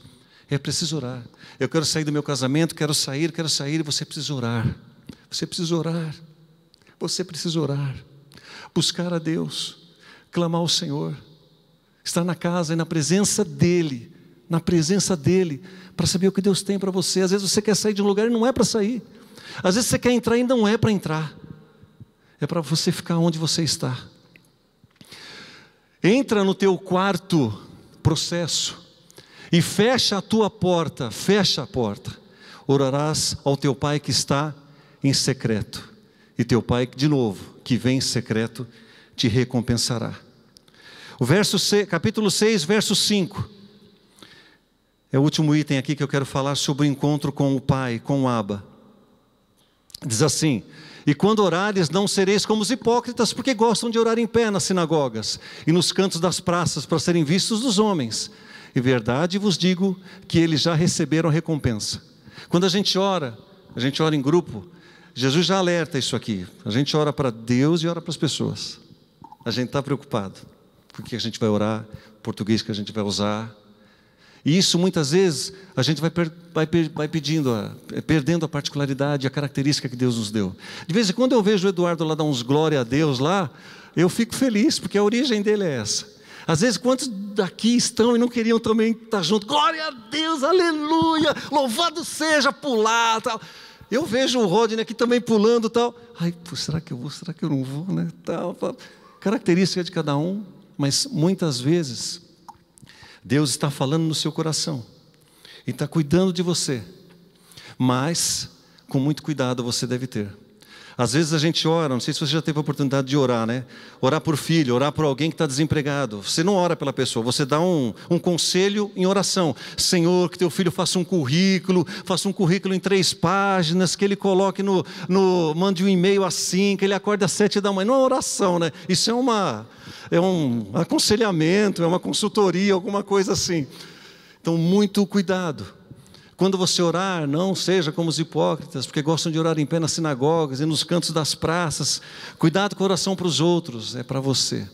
Speaker 1: É preciso orar. Eu quero sair do meu casamento, quero sair, quero sair. Você precisa orar. Você precisa orar. Você precisa orar. Buscar a Deus. Clamar ao Senhor estar na casa e na presença dEle, na presença dEle, para saber o que Deus tem para você. Às vezes você quer sair de um lugar e não é para sair, às vezes você quer entrar e não é para entrar, é para você ficar onde você está. Entra no teu quarto processo e fecha a tua porta, fecha a porta. Orarás ao teu pai que está em secreto, e teu pai, de novo, que vem em secreto, te recompensará. O verso capítulo 6, verso 5. É o último item aqui que eu quero falar sobre o encontro com o Pai, com o Abba. Diz assim: E quando orares, não sereis como os hipócritas, porque gostam de orar em pé nas sinagogas e nos cantos das praças, para serem vistos dos homens. E verdade vos digo que eles já receberam recompensa. Quando a gente ora, a gente ora em grupo, Jesus já alerta isso aqui. A gente ora para Deus e ora para as pessoas. A gente está preocupado que a gente vai orar, português que a gente vai usar. E isso muitas vezes a gente vai, per, vai, vai pedindo, a, perdendo a particularidade, a característica que Deus nos deu. De vez em quando eu vejo o Eduardo lá dar uns glória a Deus lá, eu fico feliz, porque a origem dele é essa. Às vezes, quantos daqui estão e não queriam também estar junto? Glória a Deus, aleluia, louvado seja, pular tal. Eu vejo o Rodney aqui também pulando tal. Ai, pô, será que eu vou? Será que eu não vou? Né? Tal, tal. Característica de cada um mas muitas vezes Deus está falando no seu coração e está cuidando de você, mas com muito cuidado você deve ter, às vezes a gente ora, não sei se você já teve a oportunidade de orar, né? Orar por filho, orar por alguém que está desempregado. Você não ora pela pessoa, você dá um, um conselho em oração. Senhor, que teu filho faça um currículo, faça um currículo em três páginas, que ele coloque no. no mande um e-mail assim, que ele acorde às sete da manhã. Não é oração, né? Isso é, uma, é um aconselhamento, é uma consultoria, alguma coisa assim. Então, muito cuidado. Quando você orar, não seja como os hipócritas, porque gostam de orar em pé nas sinagogas e nos cantos das praças. Cuidado com a oração para os outros, é para você.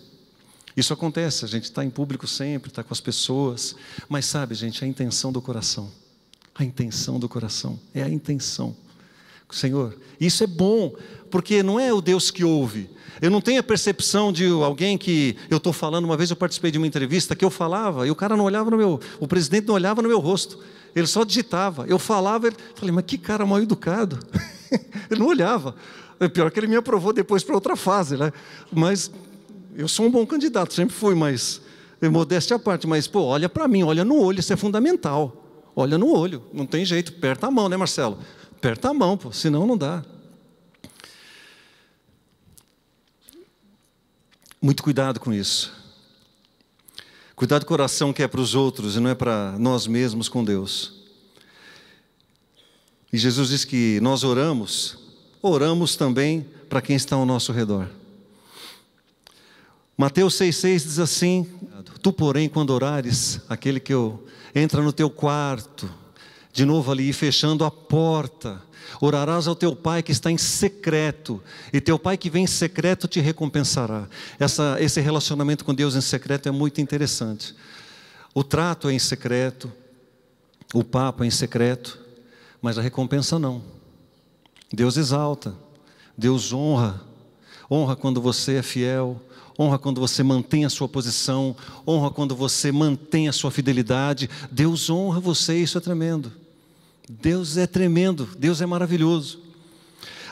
Speaker 1: Isso acontece, a gente está em público sempre, está com as pessoas, mas sabe, gente, a intenção do coração. A intenção do coração, é a intenção. Senhor. Isso é bom, porque não é o Deus que ouve. Eu não tenho a percepção de alguém que eu estou falando. Uma vez eu participei de uma entrevista que eu falava e o cara não olhava no meu, o presidente não olhava no meu rosto. Ele só digitava. Eu falava, ele, falei, mas que cara mal educado. ele não olhava. É pior que ele me aprovou depois para outra fase, né? Mas eu sou um bom candidato, sempre fui, mas eh, modéstia à parte. Mas pô, olha para mim, olha no olho, isso é fundamental. Olha no olho, não tem jeito, aperta a mão, né, Marcelo? Aperta a mão, pô, senão não dá. Muito cuidado com isso. Cuidado com o coração que é para os outros e não é para nós mesmos com Deus. E Jesus diz que nós oramos, oramos também para quem está ao nosso redor. Mateus 6,6 diz assim: Tu, porém, quando orares, aquele que eu, entra no teu quarto, de novo ali, fechando a porta. Orarás ao teu pai que está em secreto, e teu pai que vem em secreto te recompensará. Essa, esse relacionamento com Deus em secreto é muito interessante. O trato é em secreto, o papo é em secreto, mas a recompensa não. Deus exalta, Deus honra. Honra quando você é fiel, honra quando você mantém a sua posição, honra quando você mantém a sua fidelidade. Deus honra você, isso é tremendo. Deus é tremendo, Deus é maravilhoso.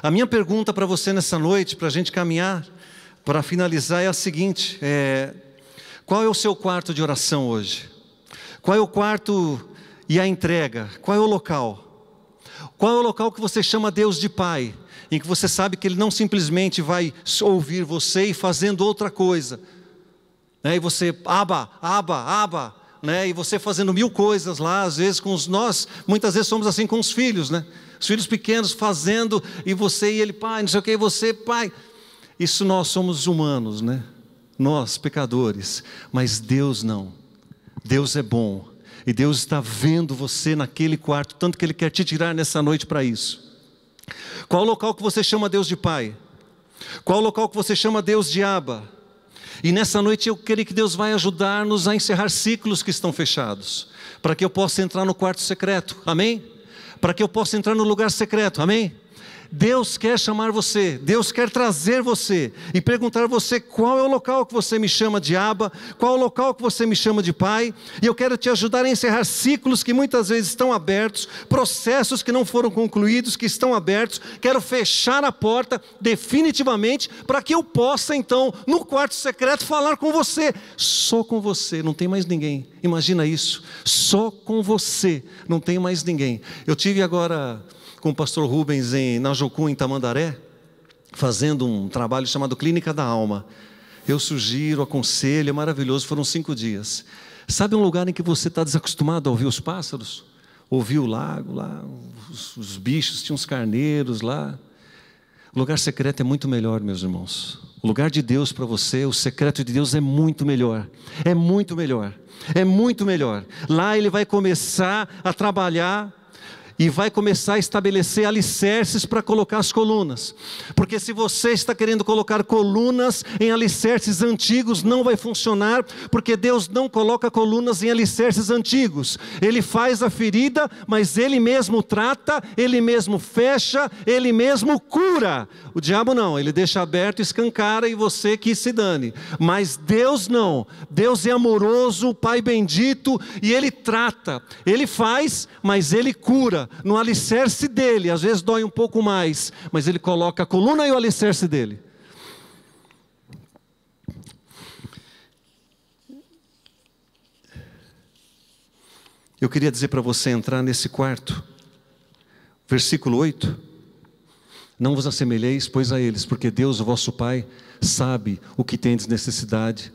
Speaker 1: A minha pergunta para você nessa noite, para a gente caminhar, para finalizar, é a seguinte: é, qual é o seu quarto de oração hoje? Qual é o quarto e a entrega? Qual é o local? Qual é o local que você chama Deus de Pai? Em que você sabe que Ele não simplesmente vai ouvir você e fazendo outra coisa. Né? E você, aba, aba, aba né? E você fazendo mil coisas lá, às vezes com os nós, muitas vezes somos assim com os filhos, né? Os filhos pequenos fazendo e você e ele, pai, não sei o que, e você, pai. Isso nós somos humanos, né? Nós, pecadores, mas Deus não. Deus é bom e Deus está vendo você naquele quarto, tanto que Ele quer te tirar nessa noite para isso. Qual o local que você chama Deus de Pai? Qual o local que você chama Deus de Aba? E nessa noite eu creio que Deus vai ajudar-nos a encerrar ciclos que estão fechados, para que eu possa entrar no quarto secreto, amém? Para que eu possa entrar no lugar secreto, amém? Deus quer chamar você, Deus quer trazer você e perguntar a você qual é o local que você me chama de aba, qual é o local que você me chama de pai, e eu quero te ajudar a encerrar ciclos que muitas vezes estão abertos, processos que não foram concluídos, que estão abertos. Quero fechar a porta definitivamente para que eu possa então, no quarto secreto, falar com você, só com você, não tem mais ninguém. Imagina isso, só com você, não tem mais ninguém. Eu tive agora com o pastor Rubens em Najocu, em Tamandaré, fazendo um trabalho chamado Clínica da Alma. Eu sugiro, aconselho, é maravilhoso, foram cinco dias. Sabe um lugar em que você está desacostumado a ouvir os pássaros? Ouvir o lago lá, os, os bichos, tinha uns carneiros lá. O lugar secreto é muito melhor, meus irmãos. O lugar de Deus para você, o secreto de Deus é muito melhor. É muito melhor. É muito melhor. Lá ele vai começar a trabalhar e vai começar a estabelecer alicerces para colocar as colunas. Porque se você está querendo colocar colunas em alicerces antigos, não vai funcionar, porque Deus não coloca colunas em alicerces antigos. Ele faz a ferida, mas ele mesmo trata, ele mesmo fecha, ele mesmo cura. O diabo não, ele deixa aberto, escancara e você que se dane. Mas Deus não. Deus é amoroso, Pai bendito, e ele trata. Ele faz, mas ele cura no alicerce dele, às vezes dói um pouco mais, mas ele coloca a coluna e o alicerce dele. Eu queria dizer para você entrar nesse quarto, versículo 8. Não vos assemelheis, pois, a eles, porque Deus, o vosso Pai, sabe o que tendes necessidade,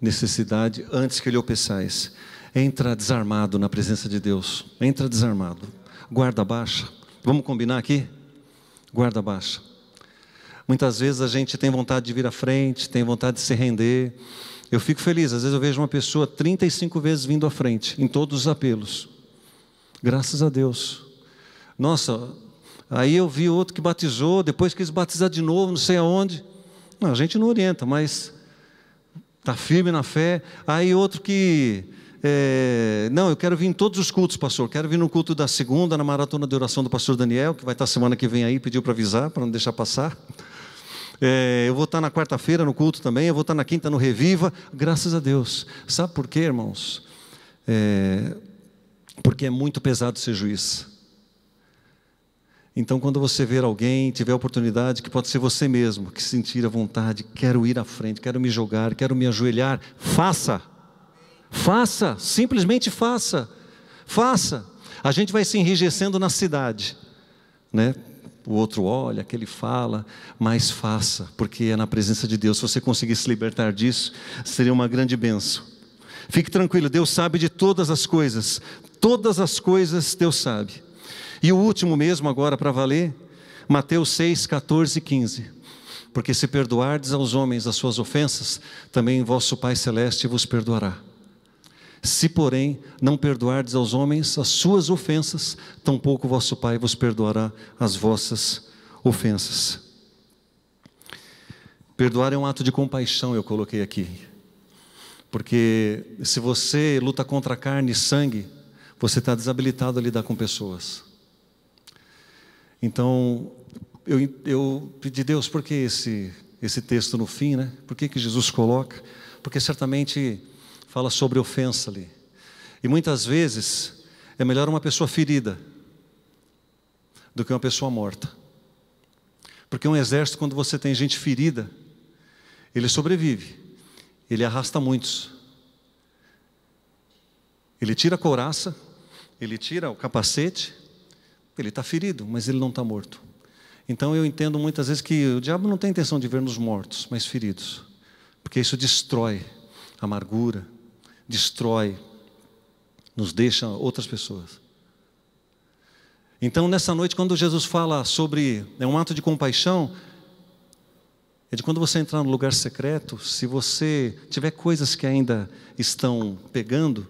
Speaker 1: necessidade antes que lhe o peçais. Entra desarmado na presença de Deus, entra desarmado guarda baixa. Vamos combinar aqui? Guarda baixa. Muitas vezes a gente tem vontade de vir à frente, tem vontade de se render. Eu fico feliz, às vezes eu vejo uma pessoa 35 vezes vindo à frente, em todos os apelos. Graças a Deus. Nossa, aí eu vi outro que batizou, depois quis batizar de novo, não sei aonde. Não, a gente não orienta, mas está firme na fé. Aí outro que é, não, eu quero vir em todos os cultos, pastor. Quero vir no culto da segunda, na maratona de oração do pastor Daniel, que vai estar semana que vem aí, pediu para avisar, para não deixar passar. É, eu vou estar na quarta-feira no culto também, eu vou estar na quinta no Reviva, graças a Deus. Sabe por quê, irmãos? É, porque é muito pesado ser juiz. Então, quando você ver alguém, tiver a oportunidade, que pode ser você mesmo, que sentir a vontade, quero ir à frente, quero me jogar, quero me ajoelhar, faça. Faça, simplesmente faça. Faça. A gente vai se enrijecendo na cidade, né? O outro olha, aquele fala, mas faça, porque é na presença de Deus. Se você conseguir se libertar disso, seria uma grande benção. Fique tranquilo, Deus sabe de todas as coisas. Todas as coisas Deus sabe. E o último mesmo agora para valer, Mateus 6, 14 e 15. Porque se perdoardes aos homens as suas ofensas, também vosso Pai Celeste vos perdoará. Se, porém, não perdoardes aos homens as suas ofensas, tampouco vosso Pai vos perdoará as vossas ofensas. Perdoar é um ato de compaixão, eu coloquei aqui. Porque se você luta contra carne e sangue, você está desabilitado a lidar com pessoas. Então, eu, eu pedi, Deus, por que esse, esse texto no fim, né? Por que, que Jesus coloca? Porque certamente fala sobre ofensa ali. E muitas vezes é melhor uma pessoa ferida do que uma pessoa morta. Porque um exército, quando você tem gente ferida, ele sobrevive, ele arrasta muitos. Ele tira a couraça, ele tira o capacete, ele está ferido, mas ele não está morto. Então eu entendo muitas vezes que o diabo não tem intenção de ver-nos mortos, mas feridos, porque isso destrói amargura, destrói, nos deixa outras pessoas. Então, nessa noite, quando Jesus fala sobre é um ato de compaixão, é de quando você entrar no lugar secreto, se você tiver coisas que ainda estão pegando,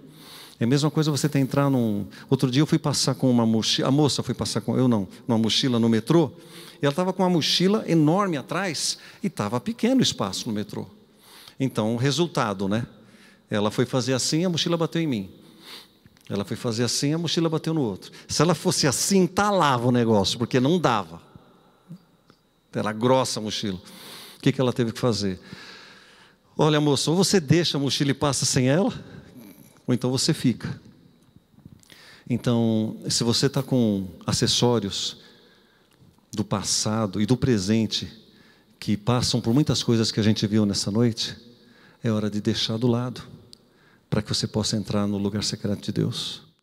Speaker 1: é a mesma coisa você ter entrar num. Outro dia eu fui passar com uma mochila, a moça foi passar com. Eu não, uma mochila no metrô, e ela estava com uma mochila enorme atrás, e estava pequeno o espaço no metrô. Então, resultado, né? Ela foi fazer assim, a mochila bateu em mim. Ela foi fazer assim, a mochila bateu no outro. Se ela fosse assim, talava o negócio, porque não dava. Era grossa a mochila. O que, ela teve que fazer? Olha, moço, ou você deixa a mochila e passa sem ela, ou então você fica. Então, se você está com acessórios do passado e do presente, que passam por muitas coisas que a gente viu nessa noite, é hora de deixar do lado para que você possa entrar no lugar secreto de Deus.